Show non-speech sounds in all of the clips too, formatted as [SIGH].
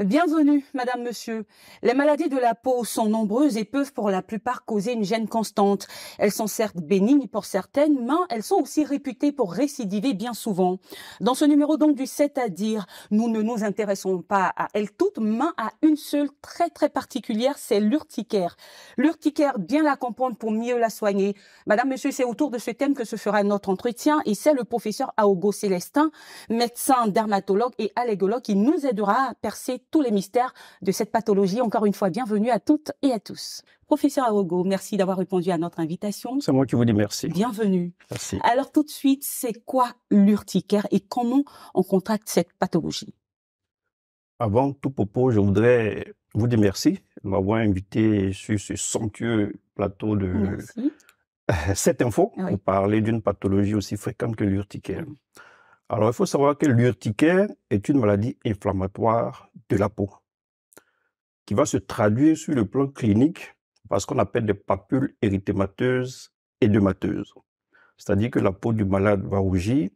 Bienvenue, Madame, Monsieur. Les maladies de la peau sont nombreuses et peuvent pour la plupart causer une gêne constante. Elles sont certes bénignes pour certaines, mais elles sont aussi réputées pour récidiver bien souvent. Dans ce numéro donc du 7 à dire, nous ne nous intéressons pas à elles toutes, mais à une seule très très particulière, c'est l'urticaire. L'urticaire, bien la comprendre pour mieux la soigner. Madame, Monsieur, c'est autour de ce thème que se fera notre entretien et c'est le professeur Aogo Célestin, médecin, dermatologue et allégologue qui nous aidera à percer tous les mystères de cette pathologie. Encore une fois, bienvenue à toutes et à tous. Professeur Arogo, merci d'avoir répondu à notre invitation. C'est moi qui vous dis merci. Bienvenue. Merci. Alors tout de suite, c'est quoi l'urticaire et comment on contracte cette pathologie Avant tout propos, je voudrais vous dire merci de m'avoir invité sur ce somptueux plateau de [LAUGHS] cette info pour parler d'une pathologie aussi fréquente que l'urticaire. Alors, il faut savoir que l'urticaire est une maladie inflammatoire de la peau qui va se traduire sur le plan clinique par ce qu'on appelle des papules érythémateuses et démateuses. C'est-à-dire que la peau du malade va rougir,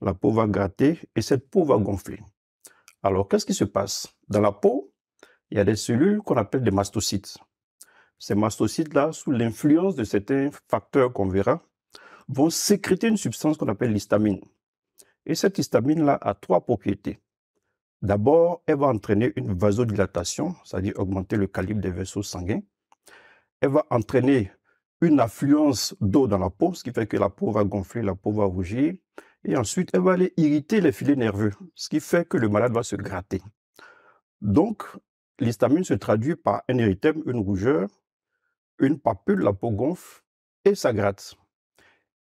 la peau va gratter et cette peau va gonfler. Alors, qu'est-ce qui se passe Dans la peau, il y a des cellules qu'on appelle des mastocytes. Ces mastocytes-là, sous l'influence de certains facteurs qu'on verra, vont sécréter une substance qu'on appelle l'histamine. Et cette histamine-là a trois propriétés. D'abord, elle va entraîner une vasodilatation, c'est-à-dire augmenter le calibre des vaisseaux sanguins. Elle va entraîner une affluence d'eau dans la peau, ce qui fait que la peau va gonfler, la peau va rougir. Et ensuite, elle va aller irriter les filets nerveux, ce qui fait que le malade va se gratter. Donc, l'histamine se traduit par un érythème, une rougeur, une papule, la peau gonfle et ça gratte.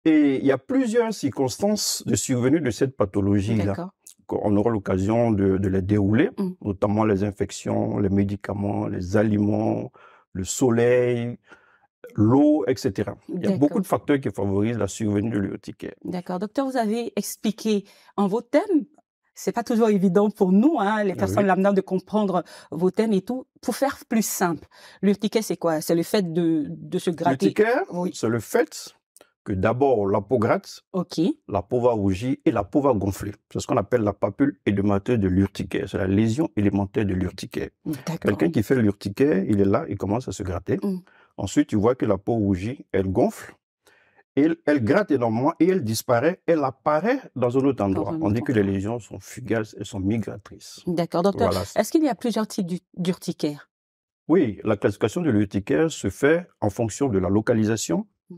Et il y a plusieurs circonstances de survenue de cette pathologie-là. On aura l'occasion de, de, les dérouler, mmh. notamment les infections, les médicaments, les aliments, le soleil, l'eau, etc. Il y a beaucoup de facteurs qui favorisent la survenue de l'urticaire. D'accord. Docteur, vous avez expliqué en vos thèmes c'est pas toujours évident pour nous, hein, les personnes oui. lambda, de comprendre vos thèmes et tout. Pour faire plus simple, l'urticaire, c'est quoi C'est le fait de, de se gratter. L'urticaire, oui. c'est le fait que d'abord la peau gratte, la peau va rougir et la peau va gonfler. C'est ce qu'on appelle la papule élémentaire de l'urticaire. C'est la lésion élémentaire de l'urticaire. Quelqu'un qui fait l'urticaire, il est là, il commence à se gratter. Mm. Ensuite, tu vois que la peau rougit, elle gonfle. Elle, elle, gratte énormément et elle disparaît, elle apparaît dans un autre endroit. On dit que les lésions sont fugaces, elles sont migratrices. D'accord, docteur. Est-ce qu'il y a plusieurs types d'urticaire Oui, la classification de l'urticaire se fait en fonction de la localisation, mm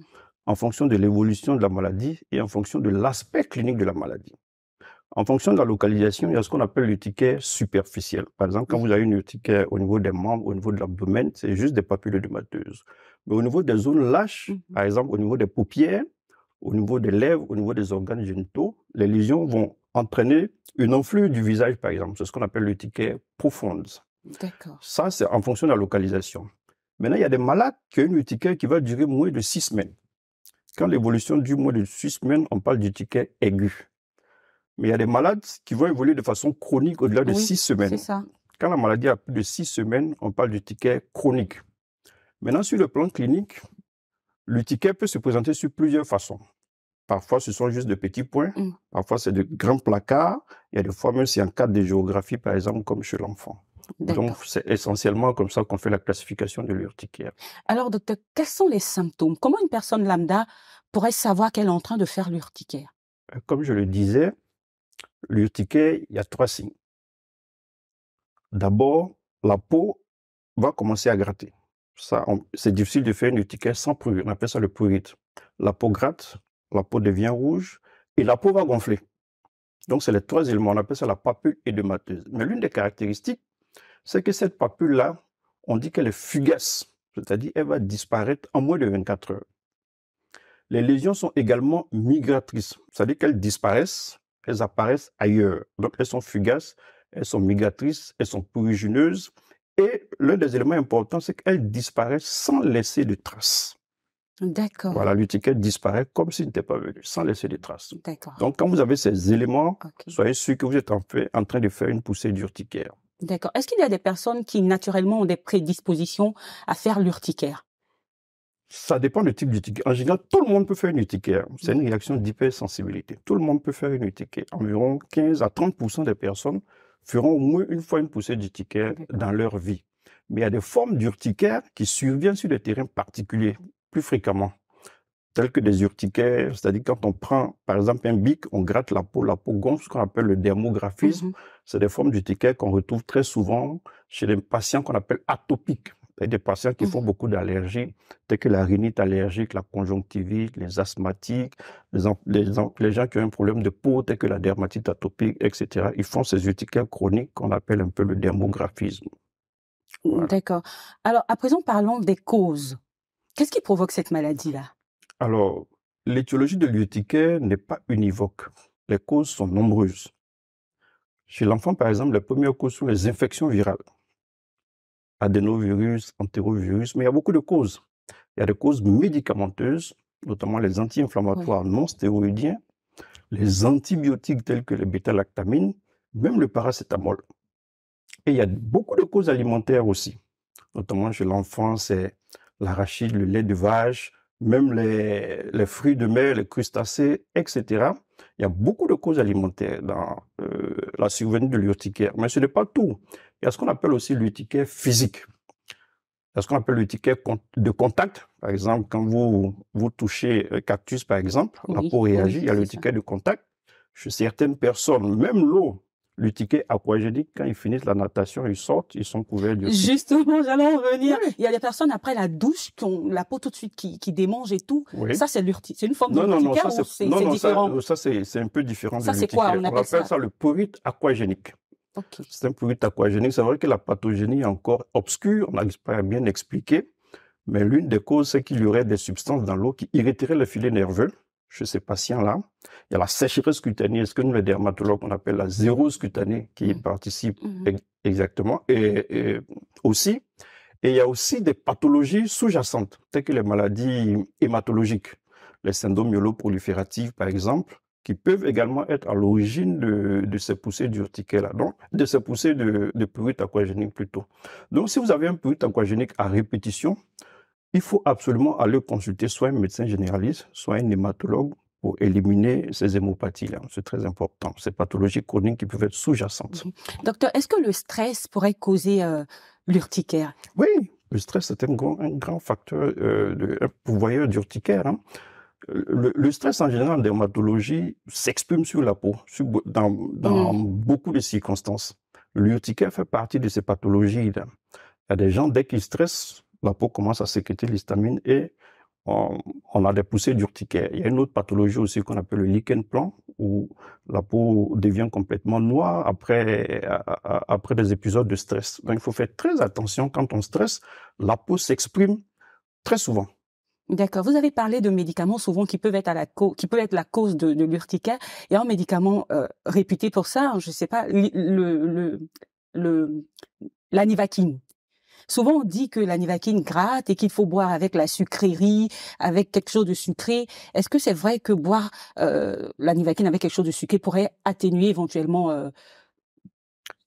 en fonction de l'évolution de la maladie et en fonction de l'aspect clinique de la maladie. En fonction de la localisation, il y a ce qu'on appelle ticket superficiel. Par exemple, quand vous avez une urticaire au niveau des membres, au niveau de l'abdomen, c'est juste des papules édemateuses. Mais au niveau des zones lâches, mmh par exemple au niveau des paupières, au niveau des lèvres, au niveau des organes génitaux, les lésions vont entraîner une enflure du visage, par exemple. C'est ce qu'on appelle ticket profonde. Ça, c'est en fonction de la localisation. Maintenant, il y a des malades qui ont une urticaire qui va durer moins de six semaines. Quand l'évolution du mois de six semaines, on parle du ticket aigu. Mais il y a des malades qui vont évoluer de façon chronique au-delà de six semaines. Quand la maladie a plus de six semaines, on parle du ticket chronique. Maintenant, sur le plan clinique, le ticket peut se présenter sur plusieurs façons. Parfois, ce sont juste de petits points. Mmh. Parfois, c'est de grands placards. Il y a des fois même, c'est en cas de géographie, par exemple, comme chez l'enfant. Donc, c'est essentiellement comme ça qu'on fait la classification de l'urticaire. Alors, docteur, quels sont les symptômes Comment une personne lambda pourrait savoir qu'elle est en train de faire l'urticaire euh, Comme je le disais, l'urticaire, il y a trois signes. D'abord, la peau va commencer à gratter. Ça, c'est difficile de faire une urticaire sans prurite. On appelle ça le prurite. La peau gratte, la peau devient rouge et la peau va gonfler. Donc, c'est les trois éléments. On appelle ça la papule édémateuse. Mais l'une des caractéristiques, c'est que cette papule-là, on dit qu'elle est fugace, c'est-à-dire elle va disparaître en moins de 24 heures. Les lésions sont également migratrices, c'est-à-dire qu'elles disparaissent, elles apparaissent ailleurs. Donc elles sont fugaces, elles sont migratrices, elles sont purigineuses. Et l'un des éléments importants, c'est qu'elles disparaissent sans laisser de traces. D'accord. Voilà, l'urticaire disparaît comme s'il n'était pas venu, sans laisser de traces. D'accord. Donc, quand vous avez ces éléments, soyez sûr que vous êtes en, fait, en train de faire une poussée d'urticaire. D'accord. Est-ce qu'il y a des personnes qui naturellement ont des prédispositions à faire l'urticaire Ça dépend du type d'urticaire. En général, tout le monde peut faire une urticaire. Mmh. C'est une réaction d'hypersensibilité. Tout le monde peut faire une urticaire. Environ 15 à 30 des personnes feront au moins une fois une poussée d'urticaire dans leur vie. Mais il y a des formes d'urticaire qui surviennent sur des terrains particuliers plus fréquemment tels que des urticaires, c'est-à-dire quand on prend, par exemple, un bic, on gratte la peau, la peau gonfle, ce qu'on appelle le dermographisme. Mhm. C'est des formes d'urticaire qu'on retrouve très souvent chez les patients qu'on appelle atopiques. cest des patients qui mhm. font beaucoup d'allergies, telles que la rhinite allergique, la conjonctivite, les asthmatiques, les, gens qui ont un problème de peau, tels que la dermatite atopique, etc. Ils font ces urticaires chroniques qu'on appelle un peu le dermographisme. D'accord. Alors, à présent, parlons des causes. Qu'est-ce qui provoque cette maladie-là alors, l'étiologie de l'urticaire n'est pas univoque. Les causes sont nombreuses. Chez l'enfant, par exemple, les premières causes sont les infections virales. Adénovirus, enterovirus, mais il y a beaucoup de causes. Il y a des causes médicamenteuses, notamment les anti-inflammatoires non stéroïdiens, les antibiotiques tels que les bêta-lactamines, même le paracétamol. Et il y a beaucoup de causes alimentaires aussi, notamment chez l'enfant, c'est l'arachide, le lait de vache, même les, les, fruits de mer, les crustacés, etc. Il y a beaucoup de causes alimentaires dans euh, la survenue de l'urticaire. Mais ce n'est pas tout. Il y a ce qu'on appelle aussi l'urticaire physique. Il y a ce qu'on appelle l'urticaire de contact. Par exemple, quand vous, vous touchez un cactus, par exemple, la peau réagit. il y a l'urticaire de contact. Chez certaines personnes, même l'eau le ticket aquagénique, quand ils finissent la natation, ils sortent, ils sont couverts du... Justement, [LAUGHS] j'allais en Il y a des personnes après la douche qui ont la peau tout de suite qui, qui démange et tout. Ça, c'est c'est une forme non, de non, non, c'est différent Ça, c'est un peu différent ça, c'est quoi On, appelle, ça, le purite aquagénique. C'est un purite aquagénique. C'est vrai que la pathogénie est encore obscure, on n'a pas bien expliqué. Mais l'une des causes, c'est qu'il y aurait des substances dans l'eau qui irriteraient le filet nerveux chez ces patients-là. Il y a la sécheresse cutanée, ce que nous, les dermatologues, on appelle la zérose cutanée qui mm. participe mm-hmm. exactement, et, aussi. Et il y a aussi des pathologies sous-jacentes, telles que les maladies hématologiques, les syndromes myéloprolifératifs par exemple, qui peuvent également être à l'origine de, ces poussées d'urticaire-là, donc de ces poussées de, de aquagénique plutôt. Donc, si vous avez un purite aquagénique à répétition, il faut absolument aller consulter soit un médecin généraliste, soit un hématologue pour éliminer ces hémopathies-là. C'est très important. Ces pathologies chroniques qui peuvent être sous-jacentes. Mhm. Docteur, est-ce que le stress pourrait causer euh, l'urticaire Oui, le stress est un grand, facteur, euh, de, un pourvoyeur d'urticaire. Hein. Le, stress en général en dermatologie s'exprime sur la peau, dans, mhm. beaucoup de circonstances. L'urticaire fait partie de ces pathologies-là. Il y a des gens, dès qu'ils stressent, la peau commence à sécréter l'histamine et on, a des poussées d'urticaire. Il y a une autre pathologie aussi qu'on appelle le lichen plan, où la peau devient complètement noire après, après des épisodes de stress. Donc il faut faire très attention quand on stresse, la peau s'exprime très souvent. D'accord. Vous avez parlé de médicaments souvent qui peuvent être, la, qui être la cause de, de l'urticaire. Il y a un médicament euh, réputé pour ça, hein, je ne sais pas, le, le, Souvent, on dit que la nivacine gratte et qu'il faut boire avec la sucrerie, avec quelque chose de sucré. Est-ce que c'est vrai que boire euh, la nivacine avec quelque chose de sucré pourrait atténuer éventuellement euh,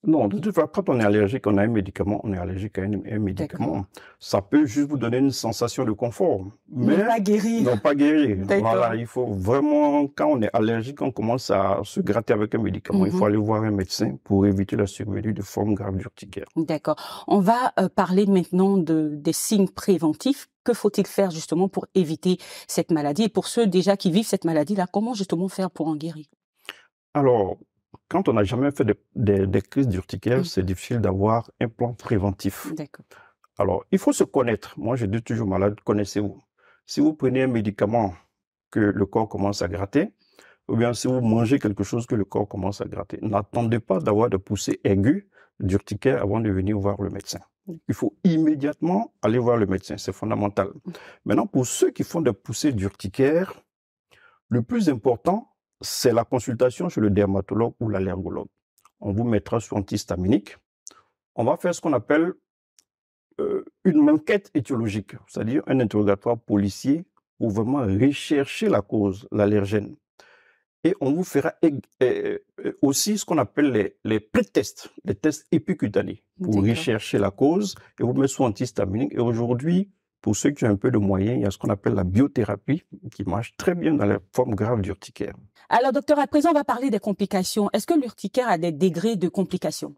non, de toute façon, quand on est allergique, on a un médicament, on est allergique à un, médicament. Ça peut juste vous donner une sensation de confort. Mais non pas guérir. Non, pas guérir. [LAUGHS] Voilà, il faut vraiment, quand on est allergique, on commence à se gratter avec un médicament. Il faut mhm. aller voir un médecin pour éviter la survenue de formes graves d'urticaire. D'accord. On va euh, parler maintenant de, des signes préventifs que faut-il faire justement pour éviter cette maladie Et pour ceux déjà qui vivent cette maladie-là, comment justement faire pour en guérir Alors, quand on n'a jamais fait des crises d'urticaire, mmh. c'est difficile d'avoir un plan préventif. Alors, il faut se connaître. Moi, je dis toujours malade, connaissez-vous. Si vous prenez un médicament que le corps commence à gratter, ou bien si vous mangez quelque chose que le corps commence à gratter, n'attendez pas d'avoir de poussées aiguës d'urticaire avant de venir voir le médecin. Il faut immédiatement aller voir le médecin, c'est fondamental. Mmh. Maintenant, pour ceux qui font des poussées d'urticaire, le plus important, c'est la consultation chez le dermatologue ou l'allergologue. On vous mettra sur antihistaminique. On va faire ce qu'on appelle euh, une enquête étiologique, c'est-à-dire un interrogatoire policier pour vraiment rechercher la cause, l'allergène. Et on vous fera aussi ce qu'on appelle les, les pré-tests, les tests épicutanés, pour rechercher la cause et vous mettre sur antihistaminique. Et aujourd'hui, pour ceux qui ont un peu de moyens, il y a ce qu'on appelle la biothérapie qui marche très bien dans les formes graves d'urticaire. Alors, docteur, à présent, on va parler des complications. Est-ce que l'urticaire a des degrés de complications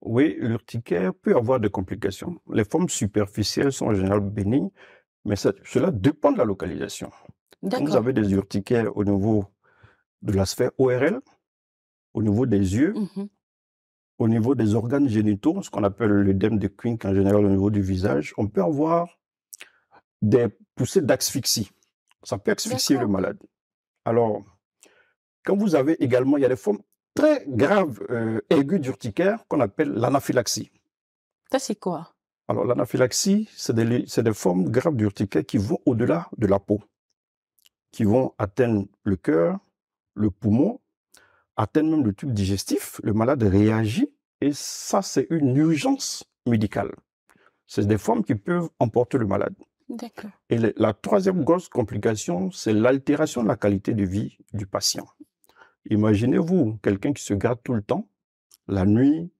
Oui, l'urticaire peut avoir des complications. Les formes superficielles sont en général bénignes, mais cela dépend de la localisation. Vous avez des urticaires au niveau de la sphère ORL, au niveau des yeux, mhm. au niveau des organes génitaux, ce qu'on appelle l'œdème de Quink en général au niveau du visage. On peut avoir des poussées d'asphyxie. Ça peut asphyxier le malade. Alors, quand vous avez également, il y a des formes très graves euh, aiguës d'urticaire qu'on appelle l'anaphylaxie. Ça, c'est quoi Alors, l'anaphylaxie, c'est des, des, formes graves d'urticaire qui vont au-delà de la peau, qui vont atteindre le cœur, le poumon, atteindre même le tube digestif. Le malade réagit et ça, c'est une urgence médicale. C'est des formes qui peuvent emporter le malade. D'accord. Et la troisième grosse complication, c'est l'altération de la qualité de vie du patient. Imaginez-vous quelqu'un qui se garde tout le temps, la nuit,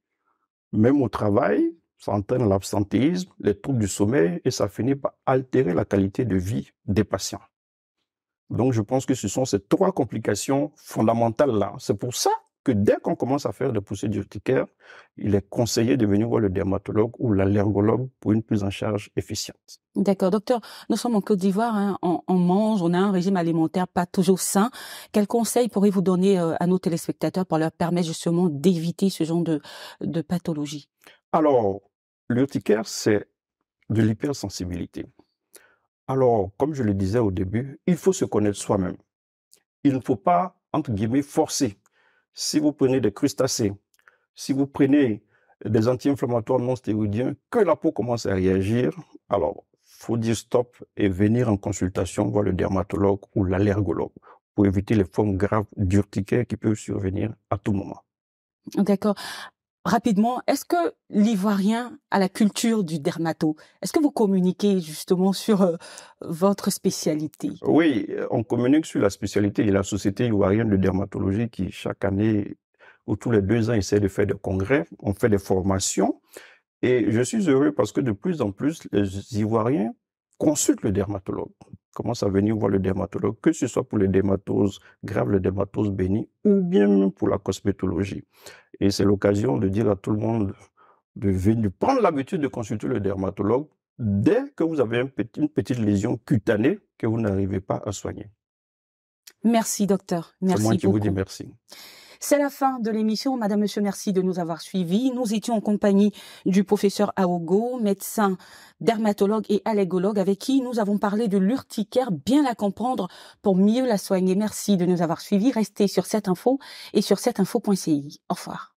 même au travail, ça entraîne l'absentéisme, les troubles du sommeil et ça finit par altérer la qualité de vie des patients. Donc je pense que ce sont ces trois complications fondamentales-là. C'est pour ça que dès qu'on commence à faire des poussées d'urticaire, il est conseillé de venir voir le dermatologue ou l'allergologue pour une prise en charge efficiente. D'accord, docteur. Nous sommes en Côte d'Ivoire, hein. on, on, mange, on a un régime alimentaire pas toujours sain. Quels conseils pourriez-vous donner euh, à nos téléspectateurs pour leur permettre justement d'éviter ce genre de, de pathologie Alors, l'urticaire, c'est de l'hypersensibilité. Alors, comme je le disais au début, il faut se connaître soi-même. Il ne faut pas, entre guillemets, forcer si vous prenez des crustacés, si vous prenez des anti-inflammatoires non stéroïdiens, que la peau commence à réagir, alors faut dire stop et venir en consultation voir le dermatologue ou l'allergologue pour éviter les formes graves d'urticaire qui peuvent survenir à tout moment. D'accord rapidement, est-ce que l'Ivoirien a la culture du dermato Est-ce que vous communiquez justement sur euh, votre spécialité Oui, on communique sur la spécialité et la Société ivoirienne de dermatologie qui, chaque année ou tous les deux ans, essaie de faire des congrès. On fait des formations. Et je suis heureux parce que de plus en plus, les Ivoiriens consulte le dermatologue. Commence à venir voir le dermatologue, que ce soit pour les dermatoses graves, les dermatoses bénies, ou bien pour la cosmétologie. Et c'est l'occasion de dire à tout le monde de venir prendre l'habitude de consulter le dermatologue dès que vous avez une petite, lésion cutanée que vous n'arrivez pas à soigner. Merci, docteur. Merci. C'est moi qui vous dis merci. C'est la fin de l'émission. Madame, monsieur, merci de nous avoir suivis. Nous étions en compagnie du professeur Aogo, médecin, dermatologue et allégologue, avec qui nous avons parlé de l'urticaire, bien la comprendre pour mieux la soigner. Merci de nous avoir suivis. Restez sur cette info et sur cette info.ci. Au revoir.